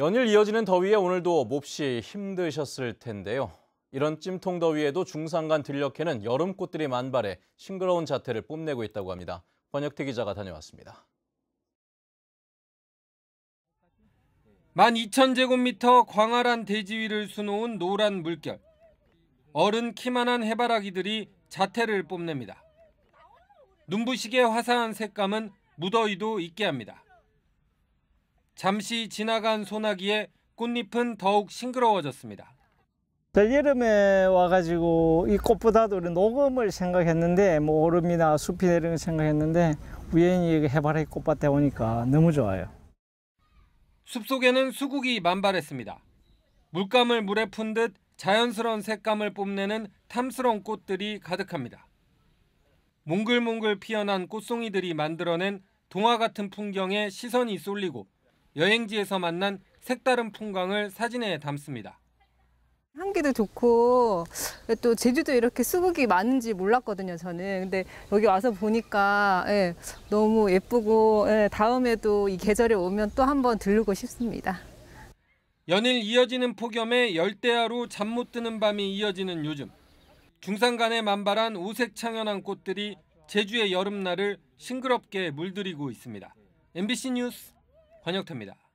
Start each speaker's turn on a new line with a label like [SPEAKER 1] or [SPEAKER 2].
[SPEAKER 1] 연일 이어지는 더위에 오늘도 몹시 힘드셨을 텐데요. 이런 찜통 더위에도 중산간 들녘에는 여름꽃들이 만발해 싱그러운 자태를 뽐내고 있다고
[SPEAKER 2] 합니다. 권혁태 기자가 다녀왔습니다. 12,000제곱미터 광활한 대지위를 수놓은 노란 물결. 어른 키만한 해바라기들이 자태를 뽐냅니다. 눈부시게 화사한 색감은 무더위도 잊게 합니다. 잠시 지나간 소나기에 꽃잎은 더욱 싱그러워졌습니다.
[SPEAKER 1] 여름에 와가지고 이 꽃보다도 녹음을 생각했는데 뭐 오름이나 숲이 내리는 생각했는데 우연히 해바라기 꽃밭에 오니까 너무 좋아요.
[SPEAKER 2] 숲 속에는 수국이 만발했습니다. 물감을 물에 푼 듯 자연스러운 색감을 뽐내는 탐스러운 꽃들이 가득합니다. 몽글몽글 피어난 꽃송이들이 만들어낸 동화 같은 풍경에 시선이 쏠리고 여행지에서 만난 색다른 풍광을 사진에 담습니다.
[SPEAKER 3] 향기도 좋고 또 제주도 이렇게 수국이 많은지 몰랐거든요 저는 근데 여기 와서 보니까 예, 너무 예쁘고 예, 다음에도 이 계절에 오면 또 한 번 들르고 싶습니다
[SPEAKER 2] 연일 이어지는 폭염에 열대야로 잠 못 드는 밤이 이어지는 요즘 중산간에 만발한 오색창연한 꽃들이 제주의 여름날을 싱그럽게 물들이고 있습니다 MBC 뉴스 번역됩니다.